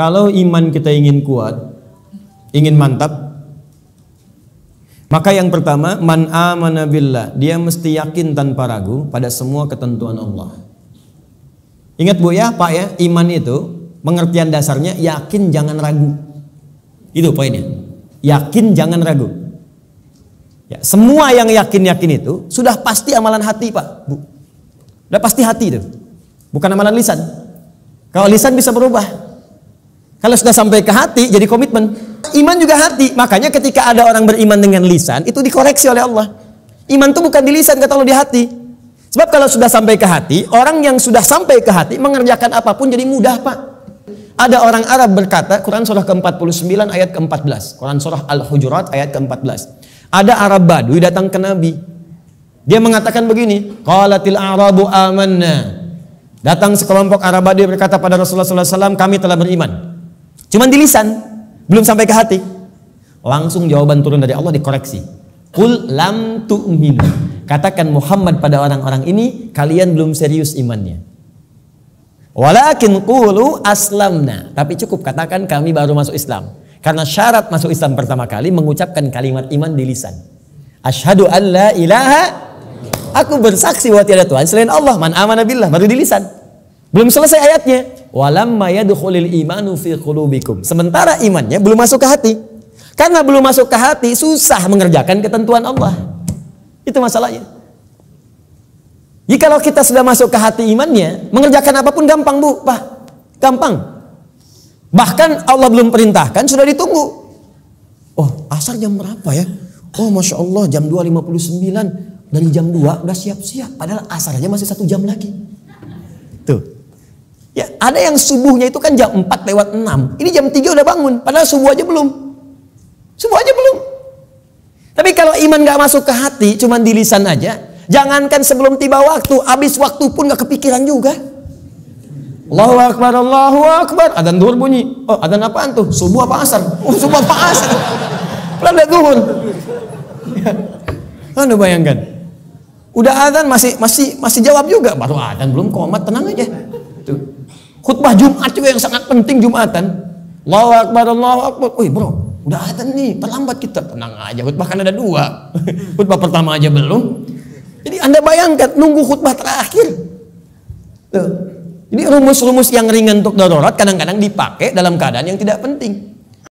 Kalau iman kita ingin kuat, ingin mantap, maka yang pertama man amana billah, dia mesti yakin tanpa ragu pada semua ketentuan Allah. Ingat Bu ya, Pak ya, iman itu pengertian dasarnya yakin jangan ragu. Itu poinnya. Yakin jangan ragu. Ya, semua yang yakin-yakin itu sudah pasti amalan hati, Pak, Bu. Sudah pasti hati itu. Bukan amalan lisan. Kalau lisan bisa berubah, kalau sudah sampai ke hati, jadi komitmen. Iman juga hati. Makanya ketika ada orang beriman dengan lisan, itu dikoreksi oleh Allah. Iman itu bukan di lisan, kata Allah di hati. Sebab kalau sudah sampai ke hati, orang yang sudah sampai ke hati, mengerjakan apapun jadi mudah, Pak. Ada orang Arab berkata, Quran surah ke-49 ayat ke-14. Quran surah Al-Hujurat ayat ke-14. Ada Arab Badui datang ke Nabi. Dia mengatakan begini, Qalatil Arabu amanna. Datang sekelompok Arab Badui berkata pada Rasulullah SAW, kami telah beriman. Cuman di lisan, belum sampai ke hati. Langsung jawaban turun dari Allah dikoreksi. Kul lam tu'min. Katakan Muhammad pada orang-orang ini, kalian belum serius imannya. Walakin kulu aslamna. Tapi cukup katakan kami baru masuk Islam. Karena syarat masuk Islam pertama kali mengucapkan kalimat iman di lisan. Ashadu an la ilaha Aku bersaksi bahwa tiada Tuhan selain Allah. Man amanabillah Baru di lisan. Belum selesai ayatnya walamma yadkhulil imanu fi qulubikum. Sementara imannya belum masuk ke hati. Karena belum masuk ke hati, susah mengerjakan ketentuan Allah. Itu masalahnya. Jika kalau kita sudah masuk ke hati imannya, mengerjakan apapun gampang, Bu, Pak. Gampang. Bahkan Allah belum perintahkan, sudah ditunggu. Oh, asar jam berapa ya? Oh, Masya Allah, jam 2.59. Dari jam 2 udah siap-siap. Padahal asarnya masih satu jam lagi. Ada yang subuhnya itu kan jam 4 lewat 6. Ini jam 3 udah bangun. Padahal subuh aja belum. Subuh aja belum. Tapi kalau iman gak masuk ke hati, cuman di lisan aja. Jangankan sebelum tiba waktu, habis waktu pun gak kepikiran juga. Allahu Akbar, Allahu Akbar. Adan duhur bunyi. Oh, adan apaan tuh? Subuh apa asar? Oh, subuh apa asar? Pelan duhur. Anda bayangkan. Udah azan masih masih masih jawab juga baru azan belum komat tenang aja. Tuh. Khutbah Jumat juga yang sangat penting Jumatan. Allahu Akbar, Allahu Akbar. Wih bro, udah ada nih, terlambat kita. Tenang aja, khutbah kan ada dua. khutbah pertama aja belum. Jadi Anda bayangkan, nunggu khutbah terakhir. Tuh. Jadi rumus-rumus yang ringan untuk darurat kadang-kadang dipakai dalam keadaan yang tidak penting.